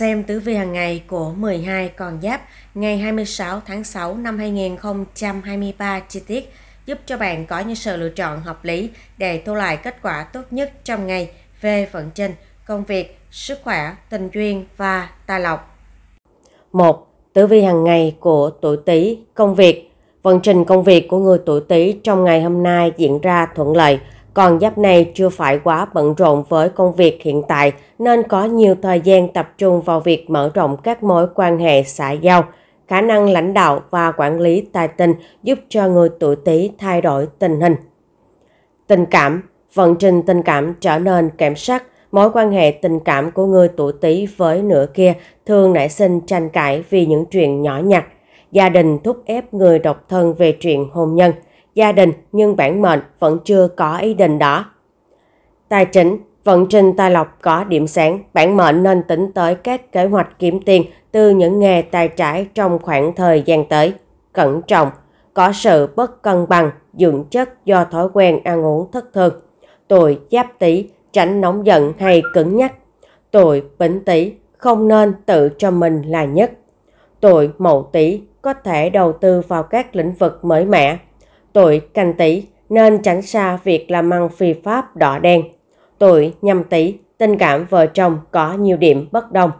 Xem tử vi hàng ngày của 12 con giáp ngày 26 tháng 6 năm 2023 chi tiết giúp cho bạn có những sự lựa chọn hợp lý để thu lại kết quả tốt nhất trong ngày về vận trình, công việc, sức khỏe, tình duyên và tài lộc. 1. Tử vi hàng ngày của tuổi Tý, công việc. Vận trình công việc của người tuổi Tý trong ngày hôm nay diễn ra thuận lợi còn giáp này chưa phải quá bận rộn với công việc hiện tại nên có nhiều thời gian tập trung vào việc mở rộng các mối quan hệ xã giao. Khả năng lãnh đạo và quản lý tài tình giúp cho người tuổi Tý thay đổi tình hình. Tình cảm, vận trình tình cảm trở nên kiểm soát. Mối quan hệ tình cảm của người tuổi Tý với nửa kia thường nảy sinh tranh cãi vì những chuyện nhỏ nhặt. Gia đình thúc ép người độc thân về chuyện hôn nhân – gia đình nhưng bản mệnh vẫn chưa có ý định đó. Tài chính, vận trình tài lộc có điểm sáng, bản mệnh nên tính tới các kế hoạch kiếm tiền từ những nghề tài trái trong khoảng thời gian tới. Cẩn trọng, có sự bất cân bằng, dưỡng chất do thói quen ăn uống thất thường. Tuổi giáp tý tránh nóng giận hay cứng nhắc. Tuổi bính tý không nên tự cho mình là nhất. Tuổi mậu tý có thể đầu tư vào các lĩnh vực mới mẻ Tuổi canh tý nên tránh xa việc làm ăn phi pháp đỏ đen. Tuổi nhâm tý tình cảm vợ chồng có nhiều điểm bất đồng.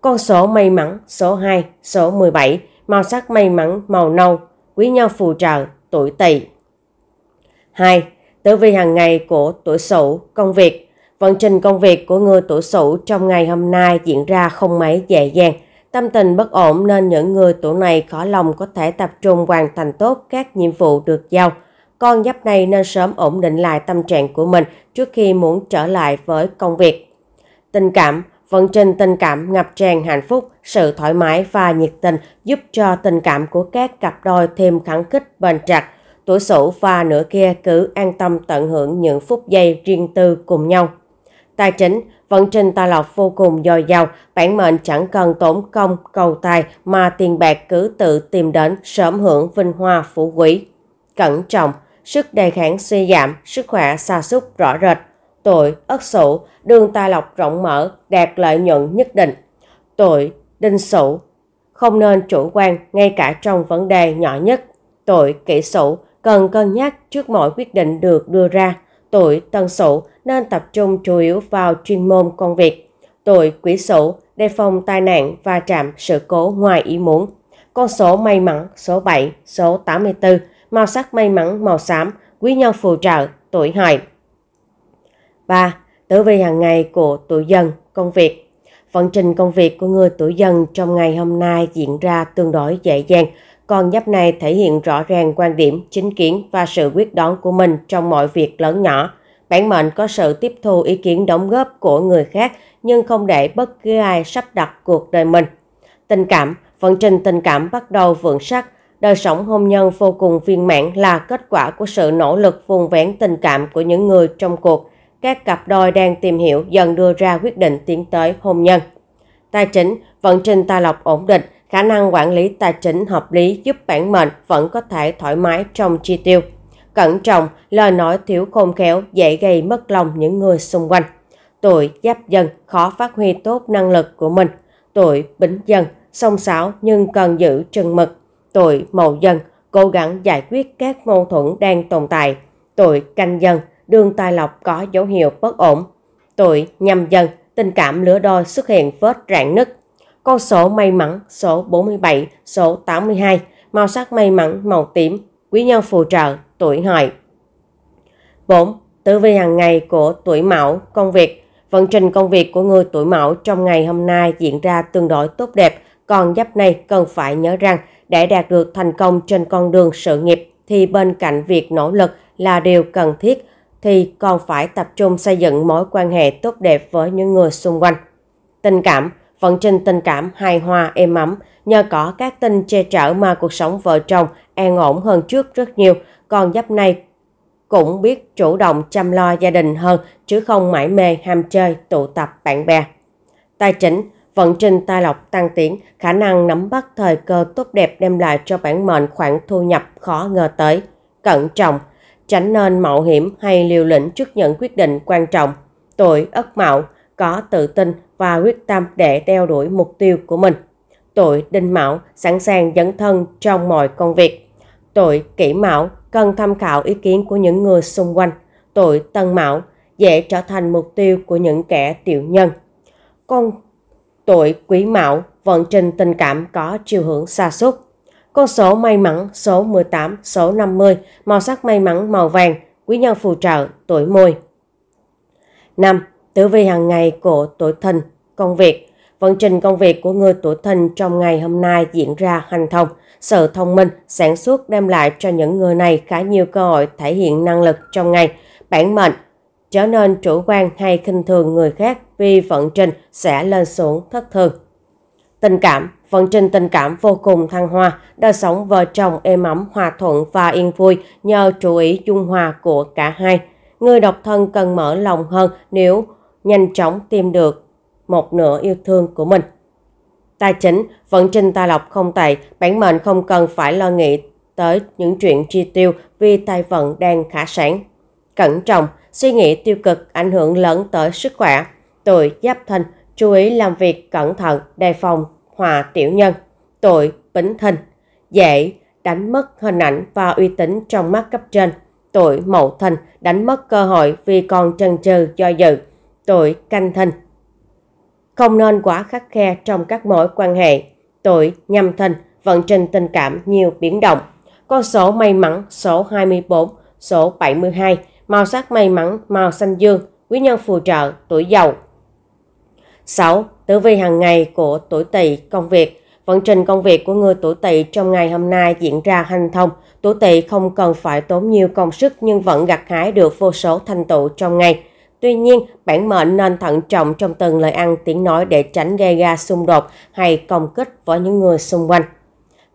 Con số may mắn số 2, số 17, màu sắc may mắn màu nâu, quý nhau phù trợ tuổi tỵ. 2. Tử vi hàng ngày của tuổi Sửu, công việc. Vận trình công việc của người tuổi Sửu trong ngày hôm nay diễn ra không mấy dễ dàng Tâm tình bất ổn nên những người tuổi này khó lòng có thể tập trung hoàn thành tốt các nhiệm vụ được giao. Con giáp này nên sớm ổn định lại tâm trạng của mình trước khi muốn trở lại với công việc. Tình cảm Vận trình tình cảm ngập tràn hạnh phúc, sự thoải mái và nhiệt tình giúp cho tình cảm của các cặp đôi thêm khẳng khích bền chặt. Tuổi sửu và nửa kia cứ an tâm tận hưởng những phút giây riêng tư cùng nhau. Tài chính, vận trình tài lộc vô cùng dồi dào, bản mệnh chẳng cần tốn công cầu tài mà tiền bạc cứ tự tìm đến sớm hưởng vinh hoa phú quý. Cẩn trọng, sức đề kháng suy giảm, sức khỏe sa sút rõ rệt. Tuổi Ất Sửu, đường tài lộc rộng mở, đạt lợi nhuận nhất định. Tuổi Đinh Sửu, không nên chủ quan ngay cả trong vấn đề nhỏ nhất. Tuổi Kỷ Sửu cần cân nhắc trước mọi quyết định được đưa ra. Tuổi tân sửu nên tập trung chủ yếu vào chuyên môn công việc. Tuổi quý sửu đề phòng tai nạn và chạm sự cố ngoài ý muốn. Con số may mắn số 7, số 84, màu sắc may mắn màu xám, quý nhân phù trợ, tuổi hợi. 3. Tử vi hàng ngày của tuổi dần, công việc Vận trình công việc của người tuổi dần trong ngày hôm nay diễn ra tương đối dễ dàng, con giáp này thể hiện rõ ràng quan điểm, chính kiến và sự quyết đoán của mình trong mọi việc lớn nhỏ. Bản mệnh có sự tiếp thu ý kiến đóng góp của người khác nhưng không để bất cứ ai sắp đặt cuộc đời mình. Tình cảm, vận trình tình cảm bắt đầu vượng sắc, đời sống hôn nhân vô cùng viên mãn là kết quả của sự nỗ lực vùng vén tình cảm của những người trong cuộc. Các cặp đôi đang tìm hiểu dần đưa ra quyết định tiến tới hôn nhân. Tài chính, vận trình tài lộc ổn định, khả năng quản lý tài chính hợp lý giúp bản mệnh vẫn có thể thoải mái trong chi tiêu. Cẩn trọng, lời nói thiếu khôn khéo dễ gây mất lòng những người xung quanh. Tuổi giáp dần khó phát huy tốt năng lực của mình. Tuổi bính dần song sáo nhưng cần giữ chân mực. Tuổi mậu dần cố gắng giải quyết các mâu thuẫn đang tồn tại. Tuổi canh dần đường tài lộc có dấu hiệu bất ổn. Tuổi nhâm dần tình cảm lứa đôi xuất hiện vết rạn nứt con số may mắn số 47, số 82, màu sắc may mắn màu tím, quý nhân phù trợ, tuổi hợi. 4. Tử vi hàng ngày của tuổi mão, công việc. Vận trình công việc của người tuổi mão trong ngày hôm nay diễn ra tương đối tốt đẹp, còn giáp này cần phải nhớ rằng để đạt được thành công trên con đường sự nghiệp thì bên cạnh việc nỗ lực là điều cần thiết thì còn phải tập trung xây dựng mối quan hệ tốt đẹp với những người xung quanh. Tình cảm vận trình tình cảm hài hòa êm ấm nhờ có các tin che chở mà cuộc sống vợ chồng an ổn hơn trước rất nhiều còn giáp này cũng biết chủ động chăm lo gia đình hơn chứ không mãi mê ham chơi tụ tập bạn bè tài chính vận trình tài lộc tăng tiến khả năng nắm bắt thời cơ tốt đẹp đem lại cho bản mệnh khoản thu nhập khó ngờ tới cẩn trọng tránh nên mạo hiểm hay liều lĩnh trước những quyết định quan trọng tuổi ất mạo có tự tin và quyết tâm để theo đuổi mục tiêu của mình. Tuổi đinh mão sẵn sàng dẫn thân trong mọi công việc. Tuổi kỷ mão cần tham khảo ý kiến của những người xung quanh. Tuổi tân mão dễ trở thành mục tiêu của những kẻ tiểu nhân. Con tuổi quý mão vận trình tình cảm có chiều hướng xa xúc. Con số may mắn số 18, số 50, màu sắc may mắn màu vàng, quý nhân phù trợ, tuổi mùi. 5 tử vi hàng ngày của tuổi thìn công việc vận trình công việc của người tuổi thìn trong ngày hôm nay diễn ra hành thông sự thông minh sản xuất đem lại cho những người này khá nhiều cơ hội thể hiện năng lực trong ngày bản mệnh trở nên chủ quan hay khinh thường người khác vì vận trình sẽ lên xuống thất thường tình cảm vận trình tình cảm vô cùng thăng hoa đời sống vợ chồng êm ấm hòa thuận và yên vui nhờ chủ ý dung hòa của cả hai người độc thân cần mở lòng hơn nếu nhanh chóng tìm được một nửa yêu thương của mình. Tài chính, vận trình tài lộc không tệ, bản mệnh không cần phải lo nghĩ tới những chuyện chi tiêu vì tài vận đang khả sản. Cẩn trọng, suy nghĩ tiêu cực ảnh hưởng lớn tới sức khỏe. Tuổi giáp thân chú ý làm việc cẩn thận, đề phòng, hòa tiểu nhân. Tuổi bính thân dễ đánh mất hình ảnh và uy tín trong mắt cấp trên. Tuổi mậu thân đánh mất cơ hội vì còn chần chừ do dự tội canh thân. Không nên quá khắc khe trong các mối quan hệ, tội nhâm thân, vận trình tình cảm nhiều biến động. Con số may mắn số 24, số 72, màu sắc may mắn màu xanh dương, quý nhân phù trợ tuổi giàu. 6. Tử vi hàng ngày của tuổi tỵ công việc Vận trình công việc của người tuổi tỵ trong ngày hôm nay diễn ra hanh thông. Tuổi tỵ không cần phải tốn nhiều công sức nhưng vẫn gặt hái được vô số thành tựu trong ngày. Tuy nhiên, bản mệnh nên thận trọng trong từng lời ăn tiếng nói để tránh gây ra xung đột hay công kích với những người xung quanh.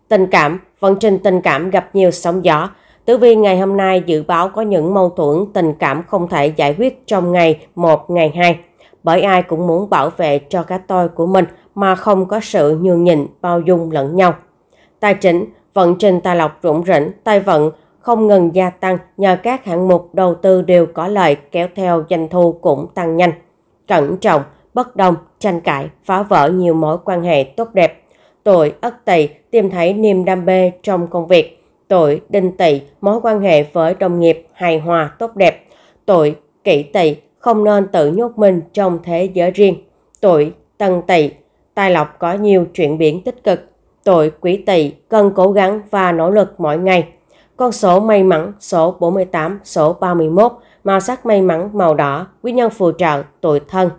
Tình cảm, vận trình tình cảm gặp nhiều sóng gió. Tử vi ngày hôm nay dự báo có những mâu thuẫn tình cảm không thể giải quyết trong ngày 1, ngày 2. Bởi ai cũng muốn bảo vệ cho cái tôi của mình mà không có sự nhường nhịn, bao dung lẫn nhau. Tài chính, vận trình tài lộc rủng rỉnh, tài vận không ngừng gia tăng nhờ các hạng mục đầu tư đều có lợi kéo theo doanh thu cũng tăng nhanh. Cẩn trọng, bất đồng, tranh cãi, phá vỡ nhiều mối quan hệ tốt đẹp. Tuổi ất tỵ tìm thấy niềm đam mê trong công việc. Tuổi đinh tỵ mối quan hệ với đồng nghiệp hài hòa tốt đẹp. Tuổi kỷ tỵ không nên tự nhốt mình trong thế giới riêng. Tuổi tân tỵ tài lộc có nhiều chuyển biến tích cực. Tuổi quý tỵ cần cố gắng và nỗ lực mỗi ngày con số may mắn số 48, số 31, màu sắc may mắn màu đỏ, quý nhân phù trợ, tuổi thân.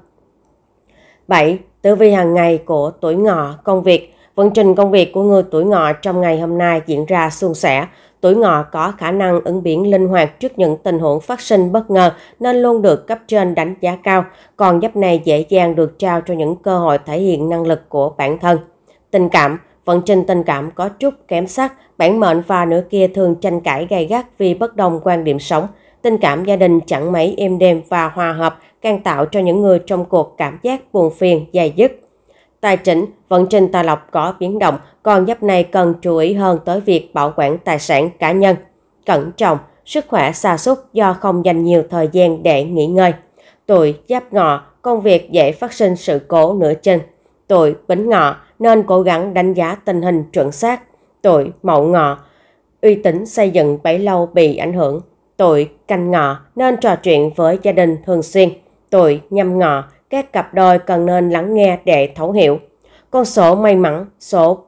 7. Tử vi hàng ngày của tuổi ngọ, công việc. Vận trình công việc của người tuổi ngọ trong ngày hôm nay diễn ra suôn sẻ. Tuổi ngọ có khả năng ứng biến linh hoạt trước những tình huống phát sinh bất ngờ nên luôn được cấp trên đánh giá cao, còn giáp này dễ dàng được trao cho những cơ hội thể hiện năng lực của bản thân. Tình cảm vận trình tình cảm có chút kém sắc, bản mệnh và nửa kia thường tranh cãi gay gắt vì bất đồng quan điểm sống. Tình cảm gia đình chẳng mấy êm đềm và hòa hợp, càng tạo cho những người trong cuộc cảm giác buồn phiền, dài dứt. Tài chính, vận trình tài lộc có biến động, còn giáp này cần chú ý hơn tới việc bảo quản tài sản cá nhân. Cẩn trọng, sức khỏe xa sút do không dành nhiều thời gian để nghỉ ngơi. Tuổi giáp ngọ, công việc dễ phát sinh sự cố nửa chừng. Tuổi bính ngọ, nên cố gắng đánh giá tình hình chuẩn xác. tội Mậu Ngọ, uy tín xây dựng bấy lâu bị ảnh hưởng. tội Canh Ngọ nên trò chuyện với gia đình thường xuyên. tội Nhâm Ngọ, các cặp đôi cần nên lắng nghe để thấu hiểu. Con số may mắn số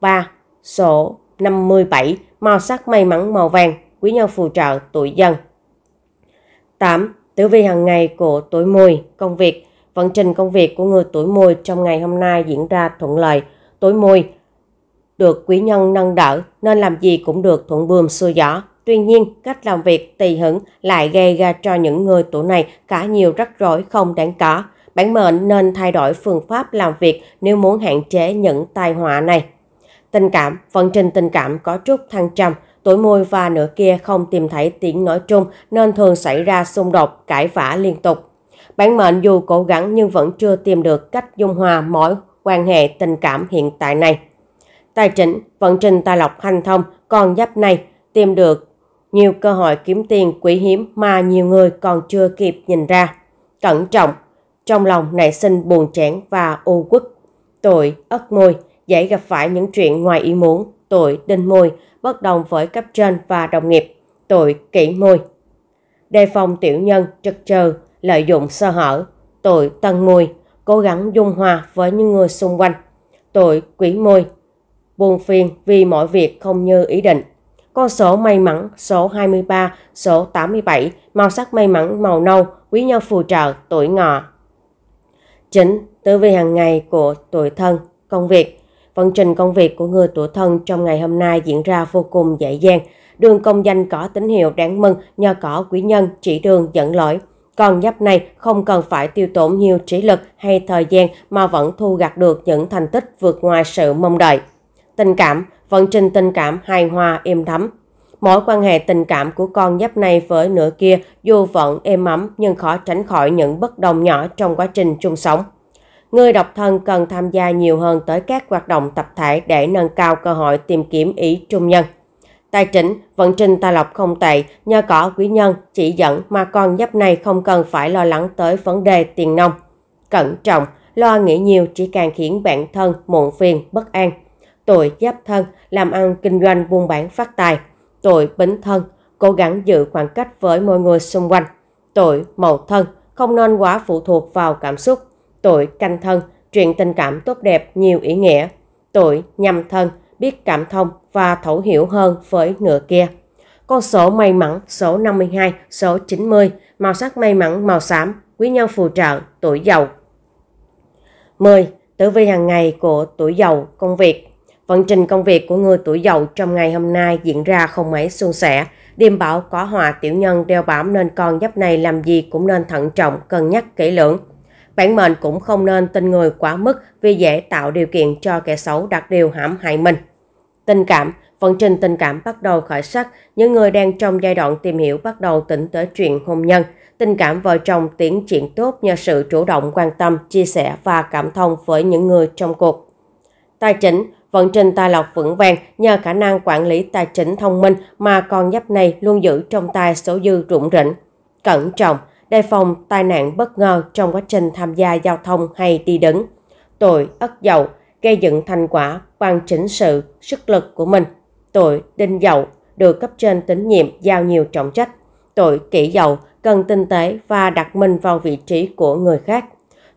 3, số 57, màu sắc may mắn màu vàng, quý nhân phù trợ tuổi dân. 8. Tử vi hàng ngày của tuổi mùi, công việc. Vận trình công việc của người tuổi mùi trong ngày hôm nay diễn ra thuận lợi. Tuổi mùi được quý nhân nâng đỡ nên làm gì cũng được thuận buồm xuôi gió. Tuy nhiên, cách làm việc tùy hứng lại gây ra cho những người tuổi này cả nhiều rắc rối không đáng có. Bản mệnh nên thay đổi phương pháp làm việc nếu muốn hạn chế những tai họa này. Tình cảm, vận trình tình cảm có chút thăng trầm, tuổi môi và nửa kia không tìm thấy tiếng nói chung nên thường xảy ra xung đột, cãi vã liên tục. Bản mệnh dù cố gắng nhưng vẫn chưa tìm được cách dung hòa mọi quan hệ tình cảm hiện tại này. Tài chính, vận trình tài lộc hành thông còn giáp này tìm được nhiều cơ hội kiếm tiền quý hiếm mà nhiều người còn chưa kịp nhìn ra. Cẩn trọng, trong lòng nảy sinh buồn chán và ô quất tội ất môi dễ gặp phải những chuyện ngoài ý muốn. tội đinh môi bất đồng với cấp trên và đồng nghiệp. tội kỷ môi đề phòng tiểu nhân, trực trừ, lợi dụng sơ hở, tội tân mùi, cố gắng dung hòa với những người xung quanh, tội quỷ mùi, buồn phiền vì mọi việc không như ý định. Con số may mắn số 23, số 87, màu sắc may mắn màu nâu, quý nhân phù trợ, tuổi ngọ. Chính tư vi hàng ngày của tuổi thân, công việc. Vận trình công việc của người tuổi thân trong ngày hôm nay diễn ra vô cùng dễ dàng. Đường công danh có tín hiệu đáng mừng nhờ có quý nhân chỉ đường dẫn lỗi. Con giáp này không cần phải tiêu tốn nhiều trí lực hay thời gian mà vẫn thu gặt được những thành tích vượt ngoài sự mong đợi. Tình cảm, vận trình tình cảm hài hòa êm thấm. Mối quan hệ tình cảm của con giáp này với nửa kia dù vẫn êm ấm nhưng khó tránh khỏi những bất đồng nhỏ trong quá trình chung sống. Người độc thân cần tham gia nhiều hơn tới các hoạt động tập thể để nâng cao cơ hội tìm kiếm ý trung nhân. Tài chính, vận trình tài lộc không tệ, nhờ có quý nhân chỉ dẫn mà con giáp này không cần phải lo lắng tới vấn đề tiền nông. Cẩn trọng, lo nghĩ nhiều chỉ càng khiến bản thân muộn phiền, bất an. Tuổi giáp thân, làm ăn kinh doanh buôn bán phát tài. Tuổi bính thân, cố gắng giữ khoảng cách với mọi người xung quanh. Tuổi mậu thân, không nên quá phụ thuộc vào cảm xúc. Tuổi canh thân, chuyện tình cảm tốt đẹp, nhiều ý nghĩa. Tuổi nhâm thân, biết cảm thông, và thấu hiểu hơn với ngựa kia. Con số may mắn số 52, số 90, màu sắc may mắn màu xám, quý nhân phù trợ, tuổi giàu. 10. Tử vi hàng ngày của tuổi giàu công việc Vận trình công việc của người tuổi giàu trong ngày hôm nay diễn ra không mấy suôn sẻ. Điềm bảo có hòa tiểu nhân đeo bám nên con giáp này làm gì cũng nên thận trọng, cân nhắc kỹ lưỡng. Bản mệnh cũng không nên tin người quá mức vì dễ tạo điều kiện cho kẻ xấu đặt điều hãm hại mình. Tình cảm, vận trình tình cảm bắt đầu khởi sắc, những người đang trong giai đoạn tìm hiểu bắt đầu tỉnh tới chuyện hôn nhân. Tình cảm vợ chồng tiến triển tốt nhờ sự chủ động quan tâm, chia sẻ và cảm thông với những người trong cuộc. Tài chính, vận trình tài lộc vững vàng nhờ khả năng quản lý tài chính thông minh mà con giáp này luôn giữ trong tay số dư rủng rỉnh. Cẩn trọng, đề phòng tai nạn bất ngờ trong quá trình tham gia giao thông hay đi đứng. Tội, ất dậu, gây dựng thành quả bằng chỉnh sự, sức lực của mình. Tội đinh dậu được cấp trên tín nhiệm giao nhiều trọng trách. Tội kỷ dậu cần tinh tế và đặt mình vào vị trí của người khác.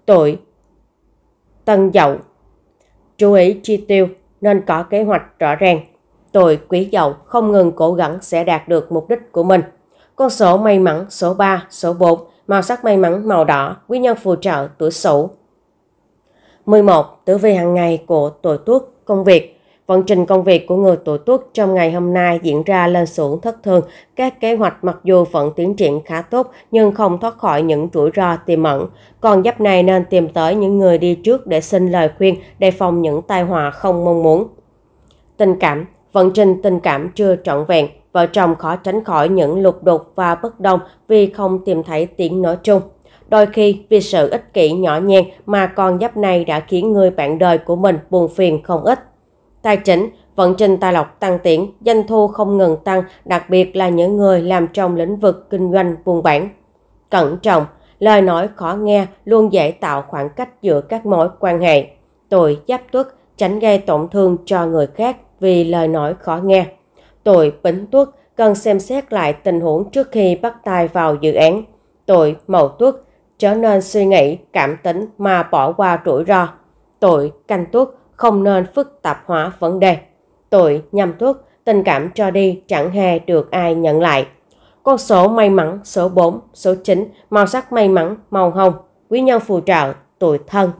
Tội tân dậu chú ý chi tiêu nên có kế hoạch rõ ràng. Tội quý dậu không ngừng cố gắng sẽ đạt được mục đích của mình. Con số may mắn số 3, số 4, màu sắc may mắn màu đỏ, quý nhân phù trợ tuổi Sửu, 11. Tử vi hàng ngày của tuổi tuất công việc Vận trình công việc của người tuổi tuất trong ngày hôm nay diễn ra lên xuống thất thường. Các kế hoạch mặc dù vẫn tiến triển khá tốt nhưng không thoát khỏi những rủi ro tiềm ẩn. Còn giáp này nên tìm tới những người đi trước để xin lời khuyên, đề phòng những tai họa không mong muốn. Tình cảm Vận trình tình cảm chưa trọn vẹn, vợ chồng khó tránh khỏi những lục đục và bất đồng vì không tìm thấy tiếng nói chung. Đôi khi vì sự ích kỷ nhỏ nhen mà con giáp này đã khiến người bạn đời của mình buồn phiền không ít. Tài chính, vận trình tài lộc tăng tiến, doanh thu không ngừng tăng, đặc biệt là những người làm trong lĩnh vực kinh doanh buôn bán. Cẩn trọng, lời nói khó nghe luôn dễ tạo khoảng cách giữa các mối quan hệ. Tuổi giáp tuất tránh gây tổn thương cho người khác vì lời nói khó nghe. Tuổi bính tuất cần xem xét lại tình huống trước khi bắt tay vào dự án. Tuổi mậu tuất trở nên suy nghĩ, cảm tính mà bỏ qua rủi ro. Tội, canh tuất không nên phức tạp hóa vấn đề. Tội, nhầm tuất, tình cảm cho đi chẳng hề được ai nhận lại. Con số may mắn số 4, số 9, màu sắc may mắn, màu hồng, quý nhân phù trợ, tuổi thân.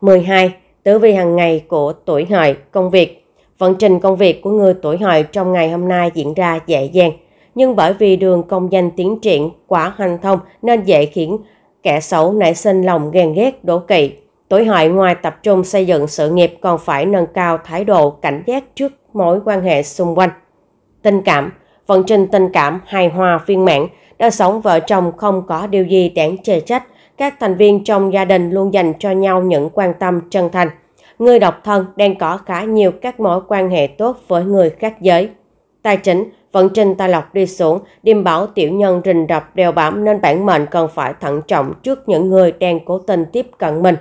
12. Tử vi hàng ngày của tuổi hợi, công việc. Vận trình công việc của người tuổi hợi trong ngày hôm nay diễn ra dễ dàng, nhưng bởi vì đường công danh tiến triển quá hành thông nên dễ khiến kẻ xấu nảy sinh lòng ghen ghét đố kỵ. Tuổi hợi ngoài tập trung xây dựng sự nghiệp còn phải nâng cao thái độ cảnh giác trước mối quan hệ xung quanh. Tình cảm, vận trình tình cảm hài hòa viên mãn, đời sống vợ chồng không có điều gì đáng chê trách, các thành viên trong gia đình luôn dành cho nhau những quan tâm chân thành. Người độc thân đang có khá nhiều các mối quan hệ tốt với người khác giới. Tài chính, Vận trình tài lộc đi xuống, điềm bảo tiểu nhân rình rập đeo bám nên bản mệnh cần phải thận trọng trước những người đang cố tình tiếp cận mình.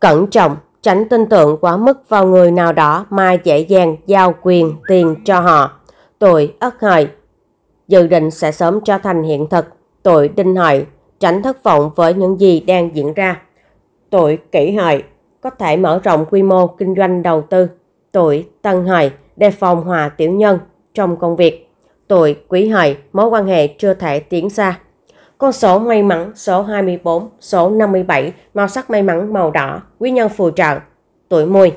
Cẩn trọng, tránh tin tưởng quá mức vào người nào đó mà dễ dàng giao quyền tiền cho họ. Tội Ất Hợi Dự định sẽ sớm trở thành hiện thực. Tội Đinh Hợi Tránh thất vọng với những gì đang diễn ra. Tội Kỷ Hợi Có thể mở rộng quy mô kinh doanh đầu tư. Tội Tân Hợi Đề phòng hòa tiểu nhân trong công việc. Tuổi quý hợi, mối quan hệ chưa thể tiến xa. Con số may mắn số 24, số 57, màu sắc may mắn màu đỏ, quý nhân phù trợ, tuổi mùi.